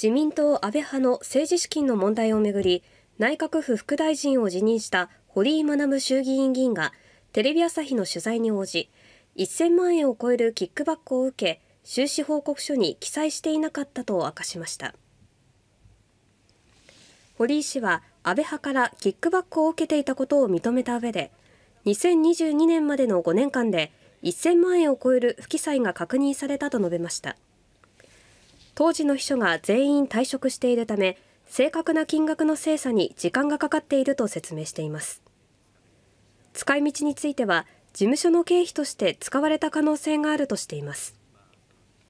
自民党安倍派の政治資金の問題をめぐり内閣府副大臣を辞任した堀井学衆議院議員がテレビ朝日の取材に応じ1000万円を超えるキックバックを受け収支報告書に記載していなかったと明かしました堀井氏は安倍派からキックバックを受けていたことを認めた上で2022年までの5年間で1000万円を超える不記載が確認されたと述べました当時の秘書が全員退職しているため正確な金額の精査に時間がかかっていると説明しています使い道については事務所の経費として使われた可能性があるとしています